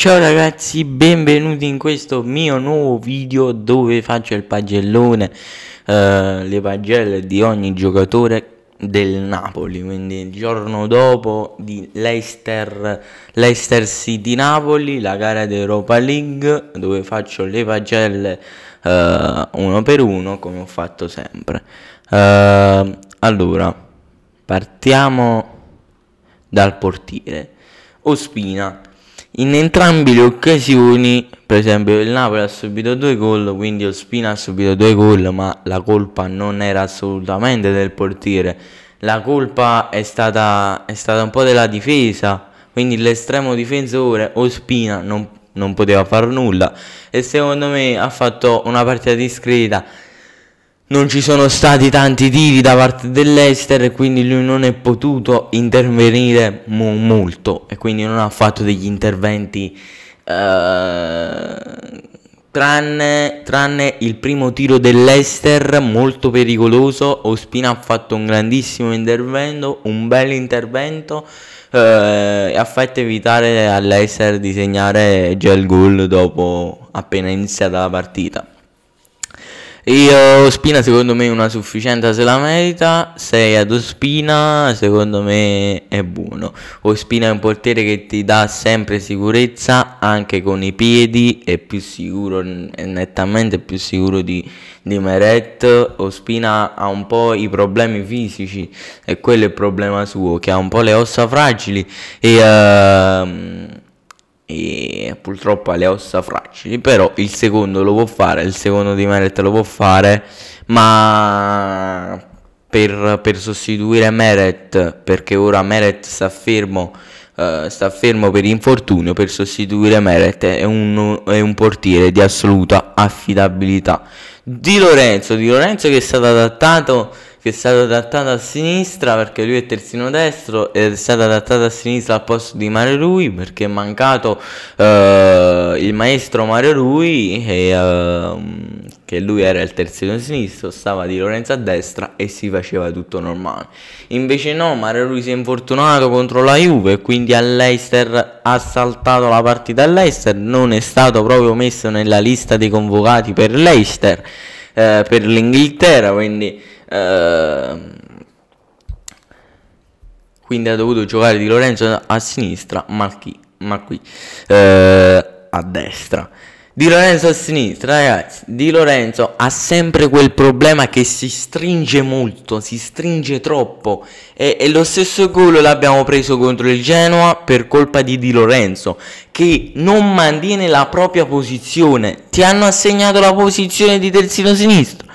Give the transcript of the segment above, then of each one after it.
Ciao ragazzi, benvenuti in questo mio nuovo video dove faccio il pagellone, eh, le pagelle di ogni giocatore del Napoli, quindi il giorno dopo di Leicester, Leicester City Napoli, la gara d'Europa League, dove faccio le pagelle eh, uno per uno come ho fatto sempre. Eh, allora, partiamo dal portiere. Ospina in entrambe le occasioni, per esempio, il Napoli ha subito due gol, quindi Ospina ha subito due gol, ma la colpa non era assolutamente del portiere. La colpa è stata, è stata un po' della difesa, quindi l'estremo difensore Ospina non, non poteva far nulla e secondo me ha fatto una partita discreta non ci sono stati tanti tiri da parte dell'Ester e quindi lui non è potuto intervenire mo- molto e quindi non ha fatto degli interventi eh, tranne, tranne, il primo tiro dell'Ester molto pericoloso Ospina ha fatto un grandissimo intervento un bel intervento eh, e ha fatto evitare all'Ester di segnare già il gol dopo appena iniziata la partita io Spina secondo me una sufficienza se la merita, 6 ad Ospina secondo me è buono. Ospina è un portiere che ti dà sempre sicurezza anche con i piedi, è più sicuro, è nettamente più sicuro di, di Meret. Ospina ha un po' i problemi fisici e quello è il problema suo, che ha un po' le ossa fragili e... Uh, e purtroppo ha le ossa fragili, però il secondo lo può fare, il secondo di Meret lo può fare, ma per, per sostituire Meret, perché ora Meret sta fermo, uh, sta fermo per infortunio, per sostituire Meret è un, è un portiere di assoluta affidabilità. Di Lorenzo, di Lorenzo che è stato adattato che è stato adattato a sinistra perché lui è terzino destro ed è stato adattato a sinistra al posto di Mario Rui perché è mancato eh, il maestro Mario Rui e, eh, che lui era il terzino sinistro, stava di Lorenzo a destra e si faceva tutto normale. Invece no, Mario Rui si è infortunato contro la Juve quindi all'Eister ha saltato la partita all'Eister, non è stato proprio messo nella lista dei convocati per l'Eister, eh, per l'Inghilterra, quindi Ehm, quindi ha dovuto giocare Di Lorenzo a sinistra, ma qui eh, a destra. Di Lorenzo a sinistra, ragazzi. Di Lorenzo ha sempre quel problema che si stringe molto, si stringe troppo. E, e lo stesso gol l'abbiamo preso contro il Genoa per colpa di Di Lorenzo, che non mantiene la propria posizione. Ti hanno assegnato la posizione di terzino sinistro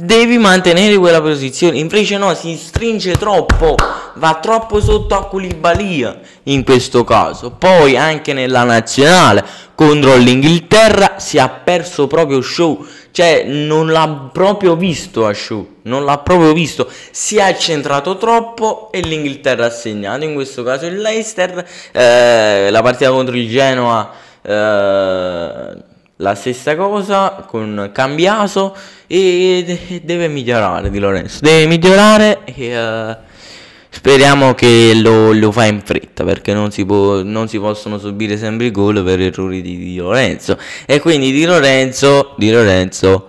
devi mantenere quella posizione. Invece no, si stringe troppo, va troppo sotto a Culibalia in questo caso. Poi anche nella nazionale contro l'Inghilterra si è perso proprio show, cioè non l'ha proprio visto a show, non l'ha proprio visto, si è accentrato troppo e l'Inghilterra ha segnato, in questo caso il Leicester, eh, la partita contro il Genoa. Eh, la stessa cosa con Cambiaso e deve migliorare Di Lorenzo, deve migliorare e uh, speriamo che lo, lo, fa in fretta perché non si, può, non si possono subire sempre i gol per errori di Di Lorenzo e quindi Di Lorenzo, Di Lorenzo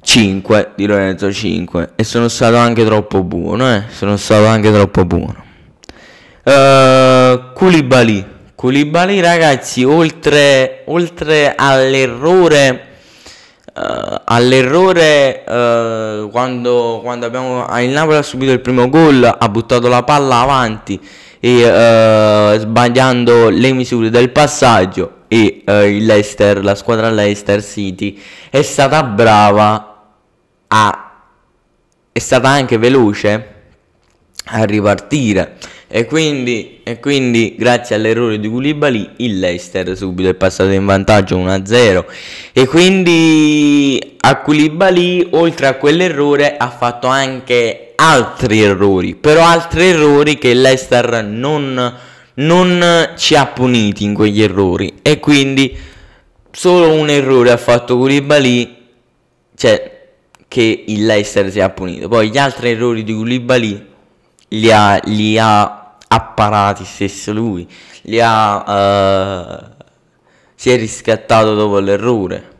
5, Di Lorenzo 5 e sono stato anche troppo buono, eh? sono stato anche troppo buono. Uh, Koulibaly Koulibaly ragazzi oltre, oltre all'errore Uh, all'errore uh, quando, quando abbiamo, il Napoli ha subito il primo gol ha buttato la palla avanti e uh, sbagliando le misure del passaggio e il Leicester, la squadra Leicester City è stata brava a è stata anche veloce a ripartire e quindi, e quindi, grazie all'errore di Koulibaly il Leicester subito è passato in vantaggio 1-0 e quindi a Koulibaly oltre a quell'errore ha fatto anche altri errori però altri errori che il Leicester non, non ci ha puniti in quegli errori e quindi solo un errore ha fatto Koulibaly cioè che il Leicester si è punito poi gli altri errori di Koulibaly li ha, li ha apparati stesso lui, li ha, uh, si è riscattato dopo l'errore,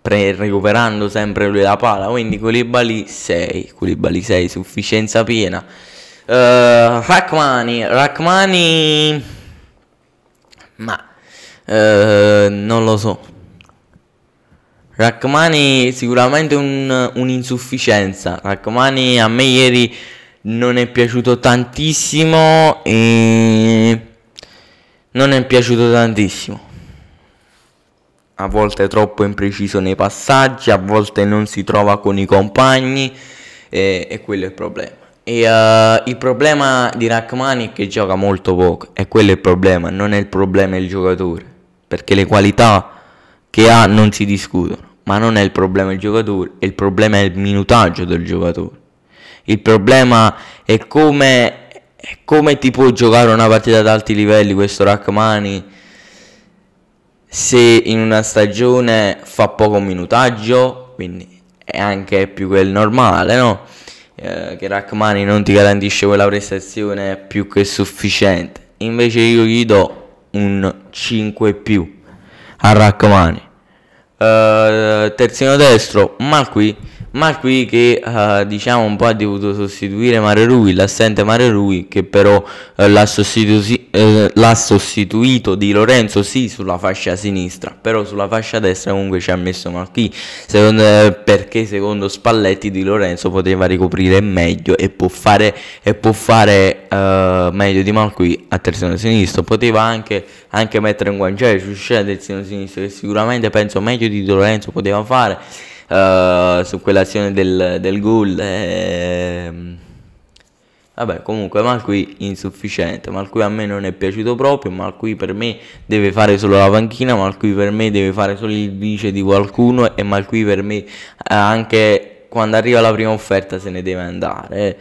pre- recuperando sempre lui la pala, quindi Koulibaly 6, Koulibaly 6, sufficienza piena. Uh, Rachmani, Rachmani, ma uh, non lo so. Rachmani sicuramente un, un'insufficienza. Rachmani a me ieri non è piaciuto tantissimo e non è piaciuto tantissimo. A volte è troppo impreciso nei passaggi, a volte non si trova con i compagni e, e quello è il problema. E, uh, il problema di Rachmani è che gioca molto poco, e quello è il problema, non è il problema il giocatore, perché le qualità che ha non si discutono, ma non è il problema il giocatore, il problema è il minutaggio del giocatore. Il problema è come, è come ti può giocare una partita ad alti livelli questo Rachmani se in una stagione fa poco minutaggio, quindi è anche più che il normale, no? Eh, che Rachmani non ti garantisce quella prestazione più che sufficiente. Invece io gli do un 5 più a Rachmani. Eh, terzino destro, ma qui ma qui che eh, diciamo un po' ha dovuto sostituire Mario Rui, l'assente Mario Rui che però eh, l'ha, sostitu- eh, l'ha, sostituito di Lorenzo sì sulla fascia sinistra, però sulla fascia destra comunque ci ha messo Marchi, secondo, eh, perché secondo Spalletti di Lorenzo poteva ricoprire meglio e può fare, e può fare eh, meglio di Marchi a terzino sinistro, poteva anche, anche mettere un guanciale su scena terzino sinistro che sicuramente penso meglio di Lorenzo poteva fare uh, su quell'azione del, del ghoul. Eh, vabbè, comunque mal qui insufficiente, Mal qui a me non è piaciuto proprio, Mal qui per me deve fare solo la panchina, Mal qui per me deve fare solo il vice di qualcuno e mal qui per me eh, anche quando arriva la prima offerta se ne deve andare. Eh,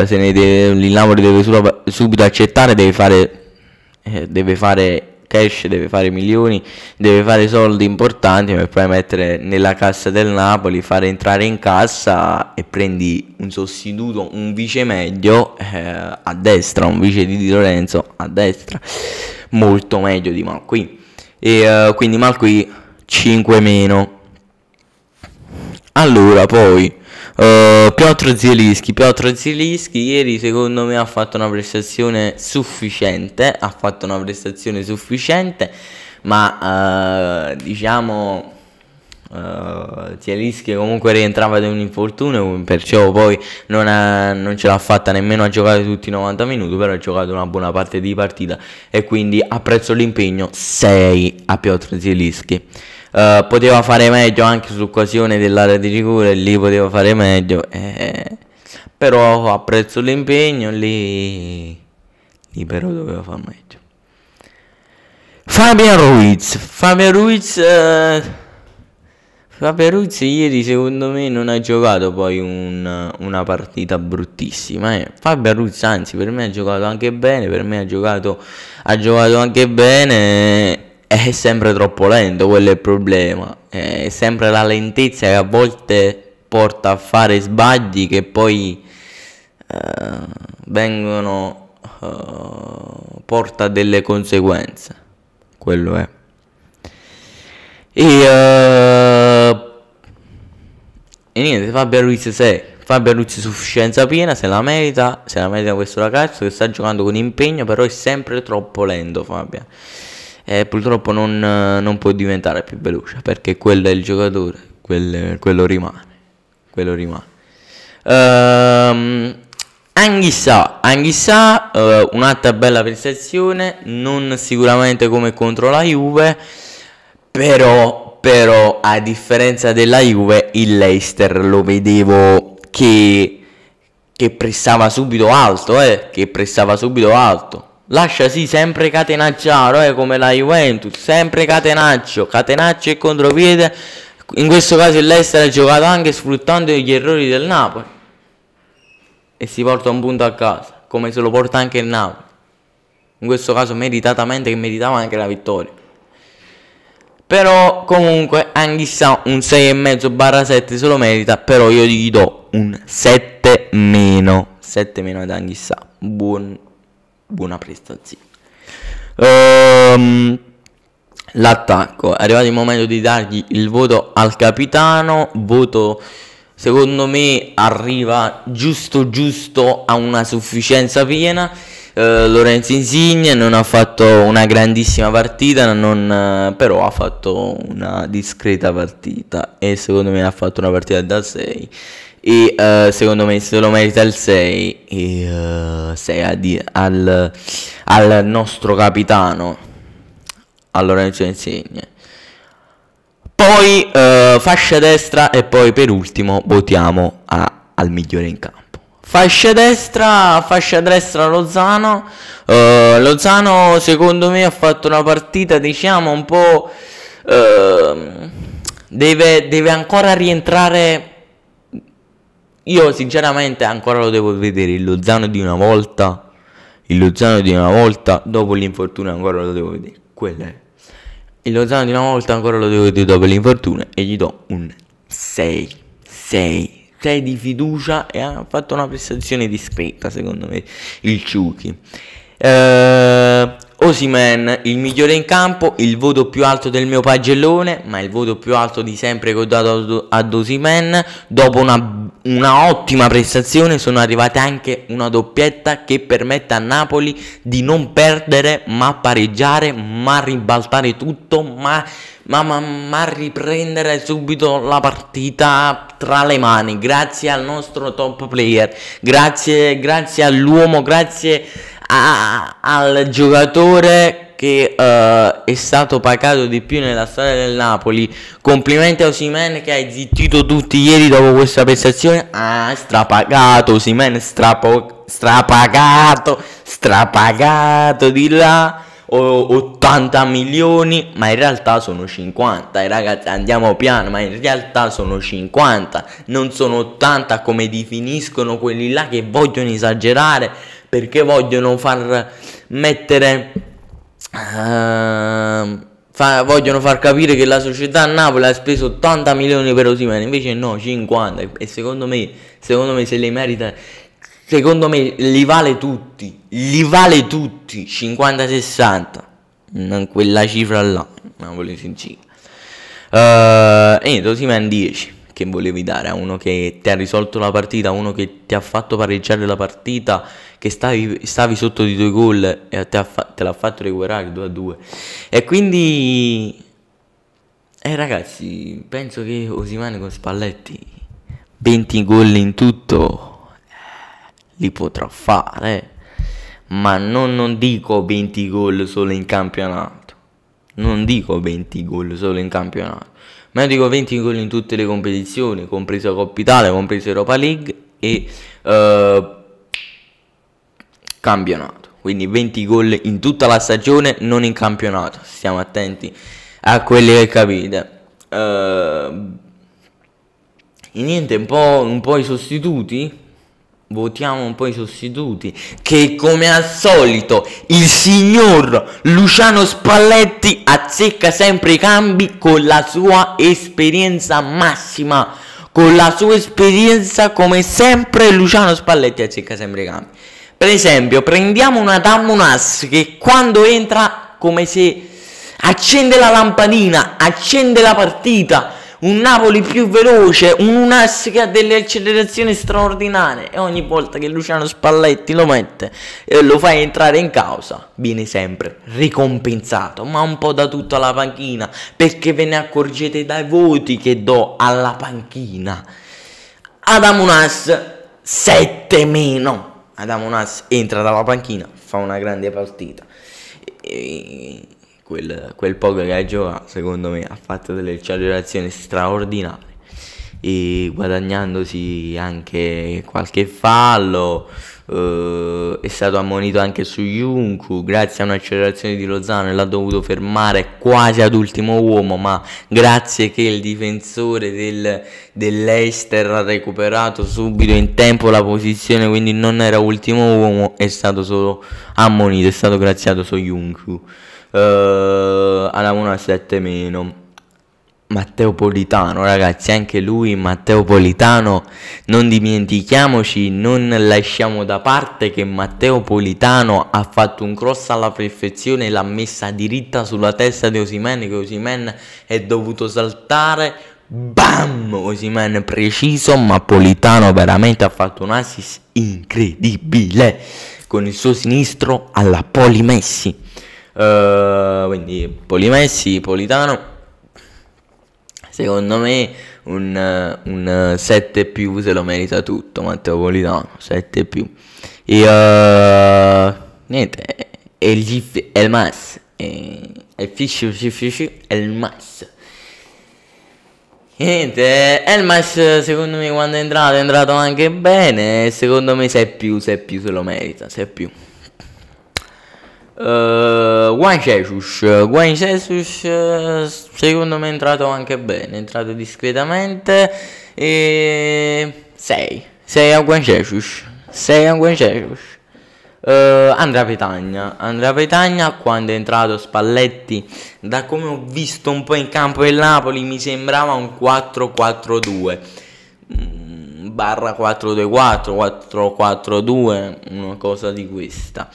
eh se ne deve, il Napoli deve subito accettare, deve fare, eh, deve fare cash, deve fare milioni, deve fare soldi importanti per poi mettere nella cassa del Napoli, fare entrare in cassa e prendi un sostituto, un vice medio eh, a destra, un vice di Di Lorenzo a destra, molto meglio di Malqui. E, eh, quindi Malqui 5 meno. Allora poi eh, Piotr Zielinski, Piotr Zielinski ieri secondo me ha fatto una prestazione sufficiente, ha fatto una prestazione sufficiente, ma uh, diciamo uh, Zielinski comunque rientrava da un infortunio, perciò poi non, ha, non, ce l'ha fatta nemmeno a giocare tutti i 90 minuti, però ha giocato una buona parte di partita e quindi apprezzo l'impegno 6 a Piotr Zielinski. Eh, poteva fare meglio anche su occasione dell'area di rigore, lì poteva fare meglio, eh, però apprezzo l'impegno, lì, lì però doveva fare meglio. Fabian Ruiz, Fabian Ruiz, eh, Fabian Ruiz ieri secondo me non ha giocato poi un, una partita bruttissima. Eh. Fabian Ruiz anzi per me ha giocato anche bene, per me ha giocato, ha giocato anche bene è sempre troppo lento, quello è il problema. È sempre la lentezza che a volte porta a fare sbagli che poi eh, vengono eh, porta a delle conseguenze. Quello è. E, eh, e niente, Fabio Ruiz 6. Fabio Ruiz sufficienza piena, se la merita, se la merita questo ragazzo che sta giocando con impegno, però è sempre troppo lento Fabio e purtroppo non, non può diventare più veloce perché quello è il giocatore, quel, quello rimane. Quello rimane. Um, Anghissà, Anghissà uh, un'altra bella prestazione, non sicuramente come contro la Juve, però, però a differenza della Juve il Leicester lo vedevo che, che pressava subito alto, eh, che pressava subito alto Lascia sì sempre catenacciaro, eh, come la Juventus, sempre catenaccio, catenaccio e contropiede. In questo caso il Leicester ha giocato anche sfruttando gli errori del Napoli. E si porta un punto a casa, come se lo porta anche il Napoli. In questo caso meritatamente che meritava anche la vittoria. Però comunque anche Anghissà un 6,5 barra 7 se lo merita, però io gli do un 7 meno. 7 meno ad Anghissà. Buon buona prestazione. Um, l'attacco, è arrivato il momento di dargli il voto al capitano, voto secondo me arriva giusto giusto a una sufficienza piena. Uh, Lorenzo Insigne non ha fatto una grandissima partita, non, eh, però ha fatto una discreta partita e secondo me ha fatto una partita da 6 e uh, secondo me se lo merita il 6 e, uh, eh, 6 al, al, nostro capitano allora non ce insegna poi uh, fascia destra e poi per ultimo votiamo a, al migliore in campo Fascia destra, fascia destra Lozano. Uh, Lozano secondo me ha fatto una partita diciamo un po'... Uh, deve, deve ancora rientrare io sinceramente ancora lo devo vedere il Lozano di una volta. Il Lozano di una volta dopo l'infortunio ancora lo devo vedere. Quello è. Il Lozano di una volta ancora lo devo vedere dopo l'infortunio e gli do un 6. 6. 6 di fiducia e ha fatto una prestazione discreta secondo me il Ciuchi. Ehm Osimen, il migliore in campo, il voto più alto del mio pagellone, ma il voto più alto di sempre che ho dato ad Osimen. Dopo una, una ottima prestazione sono arrivate anche una doppietta che permette a Napoli di non perdere, ma pareggiare, ma ribaltare tutto, ma ma, ma, ma, riprendere subito la partita tra le mani grazie al nostro top player grazie, grazie all'uomo grazie a, al giocatore che uh, è stato pagato di più nella storia del Napoli. Complimenti a Osimen che hai zittito tutti ieri dopo questa prestazione. Ah, strapagato Osimen, strapo- strapagato, strapagato di là. 80 milioni, ma in realtà sono 50. E eh, ragazzi, andiamo piano, ma in realtà sono 50, non sono 80 come definiscono quelli là che vogliono esagerare perché vogliono far mettere... Uh, fa, vogliono far capire che la società a Napoli ha speso 80 milioni per Osimene, invece no, 50 e secondo me, secondo me se le merita secondo me li vale tutti, li vale tutti, 50-60, non quella cifra là, Napoli sincera. Uh, e niente, Osimen 10, che volevi dare a uno che ti ha risolto la partita, a uno che ti ha fatto pareggiare la partita che stavi, stavi sotto di due gol e te, te l'ha fatto recuperare 2 a 2. E quindi, eh, ragazzi, penso che Osimane con Spalletti 20 gol in tutto eh, li potrà fare. Ma non, non dico 20 gol solo in campionato. Non dico 20 gol solo in campionato, ma dico 20 gol in tutte le competizioni, compreso Coppa Italia, compreso Europa League e uh, campionato. Quindi 20 gol in tutta la stagione, non in campionato. Stiamo attenti a quelli che capite. Uh, niente, un po', un po' i sostituti. Votiamo un po' i sostituti. Che come al solito il signor Luciano Spalletti azzecca sempre i cambi con la sua esperienza massima. Con la sua esperienza, come sempre, Luciano Spalletti azzecca sempre i cambi. Per esempio, prendiamo una Dammunas che quando entra come se accende la lampadina, accende la partita, un Napoli più veloce, un Unas che ha delle accelerazioni straordinarie e ogni volta che Luciano Spalletti lo mette e lo fa entrare in causa, viene sempre ricompensato, ma un po' da tutta la panchina, perché ve ne accorgete dai voti che do alla panchina. Adam Unas 7 meno Adamo Nas entra dalla panchina, fa una grande partita. E quel, quel poco che ha giocato, secondo me, ha fatto delle accelerazioni straordinarie. E guadagnandosi anche qualche fallo eh, è stato ammonito anche su Junku, grazie a un'accelerazione di Lozano e l'ha dovuto fermare quasi ad ultimo uomo, ma grazie che il difensore del, dell'Eister ha recuperato subito in tempo la posizione, quindi non era ultimo uomo, è stato solo ammonito, è stato graziato su Junku. Eh, alla 1 a 7 meno Matteo Politano, ragazzi, anche lui Matteo Politano, non dimentichiamoci, non lasciamo da parte che Matteo Politano ha fatto un cross alla perfezione, e l'ha messa diritta sulla testa di Osimen, che Osimen è dovuto saltare, bam, Osimen preciso, ma Politano veramente ha fatto un assist incredibile con il suo sinistro alla Polimessi. Uh, quindi Polimessi, Politano Secondo me un, un 7 più se lo merita tutto Matteo Politano, 7 più. E uh, niente, è il GIF, è il MAS, è, è fish, fish, fish, è il MAS. E niente, Elmas secondo me quando è entrato è entrato anche bene, secondo me 6 più, 6 più se lo merita, 6 più. Uh, Juan Jesus, Juan Jesus secondo me è entrato anche bene, è entrato discretamente e 6, 6 a Juan Jesus, 6 a Juan Jesus. Uh, Andrea Petagna, Andrea Petagna quando è entrato Spalletti, da come ho visto un po' in campo il Napoli mi sembrava un 4-4-2 mm, barra 4-2-4, 4-4-2, una cosa di questa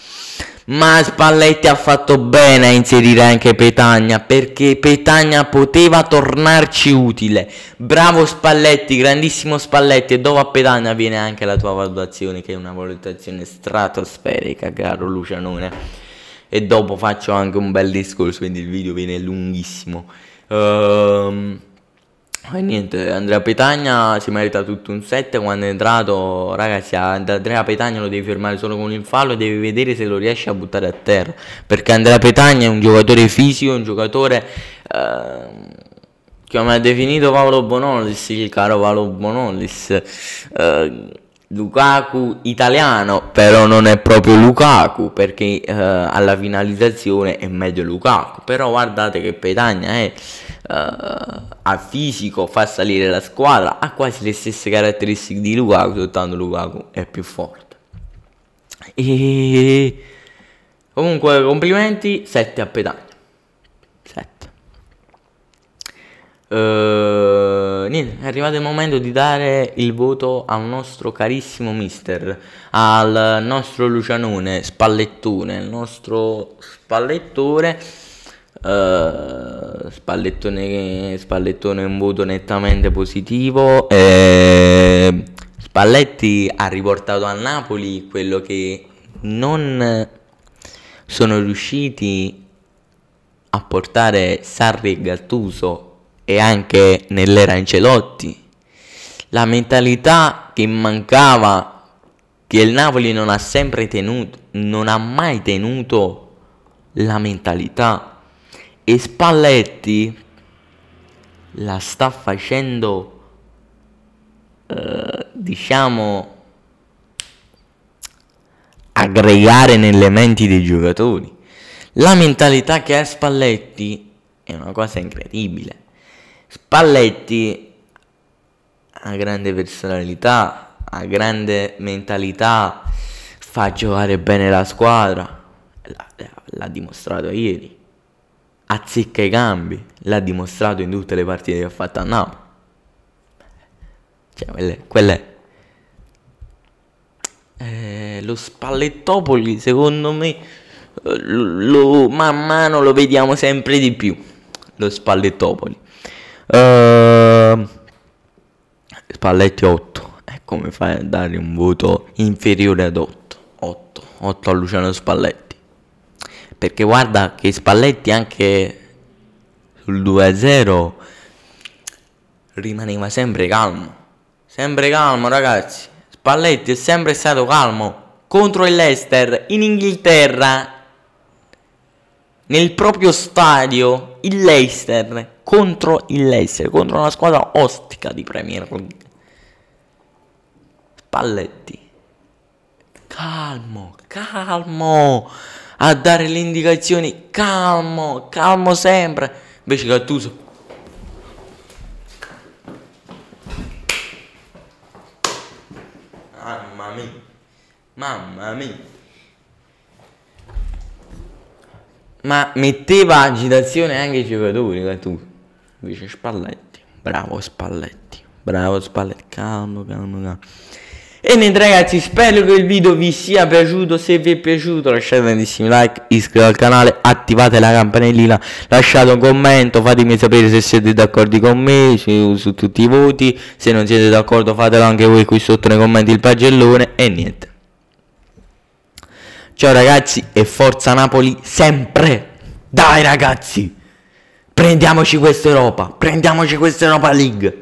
ma Spalletti ha fatto bene a inserire anche Petagna perché Petagna poteva tornarci utile. Bravo Spalletti, grandissimo Spalletti e dopo a Petagna viene anche la tua valutazione che è una valutazione stratosferica, caro Lucianone. E dopo faccio anche un bel discorso, quindi il video viene lunghissimo. Ehm um... E niente, Andrea Petagna si merita tutto un set quando è entrato, ragazzi, Andrea Petagna lo devi fermare solo con il fallo e devi vedere se lo riesci a buttare a terra, perché Andrea Petagna è un giocatore fisico, un giocatore eh, mi ha definito Paolo Bonolis, il caro Paolo Bonolis, eh, Lukaku italiano, però non è proprio Lukaku perché eh, alla finalizzazione è meglio Lukaku, però guardate che Petagna è eh, a fisico, fa salire la squadra, ha quasi le stesse caratteristiche di Lukaku, soltanto Lukaku è più forte. E comunque complimenti, 7 a pedagna. 7. Uh, eh, niente, è arrivato il momento di dare il voto al nostro carissimo mister, al nostro Lucianone, spallettone, il nostro spallettore eh, spallettone, spallettone un voto nettamente positivo. Eh, Spalletti ha riportato a Napoli quello che non sono riusciti a portare Sarri e Gattuso e anche nell'era Ancelotti. La mentalità che mancava, che il Napoli non ha sempre tenuto, non ha mai tenuto la mentalità e Spalletti la sta facendo eh, diciamo aggregare nelle menti dei giocatori la mentalità che ha Spalletti è una cosa incredibile Spalletti ha grande personalità ha grande mentalità fa giocare bene la squadra l'ha dimostrato ieri azzicca i gambi, l'ha dimostrato in tutte le partite che ha fatto a Napoli. Cioè, quella è. Quella è. Eh, lo Spallettopoli, secondo me, lo, man mano lo vediamo sempre di più. Lo Spallettopoli. Uh, Spalletti 8. E come fai a dare un voto inferiore ad 8? 8, 8 a Luciano Spalletti. Perché guarda che Spalletti anche sul 2-0 rimaneva sempre calmo. Sempre calmo, ragazzi. Spalletti è sempre stato calmo contro il Leicester in Inghilterra. Nel proprio stadio, il Leicester contro il Leicester, contro una squadra ostica di Premier League. Spalletti. Calmo, calmo a dare le indicazioni calmo, calmo sempre. Invece Gattuso Mamma mia. Mamma mia. Ma metteva agitazione anche i giocatori, Gattuso. Eh, invece Spalletti, bravo Spalletti, bravo Spalletti, calmo, calmo, calmo. E niente ragazzi, spero che il video vi sia piaciuto, se vi è piaciuto lasciate tantissimi like, iscrivetevi al canale, attivate la campanellina, lasciate un commento, fatemi sapere se siete d'accordo con me su, su tutti i voti, se non siete d'accordo fatelo anche voi qui sotto nei commenti il pagellone e niente. Ciao ragazzi e forza Napoli sempre! Dai ragazzi! Prendiamoci questa Europa, prendiamoci questa Europa League!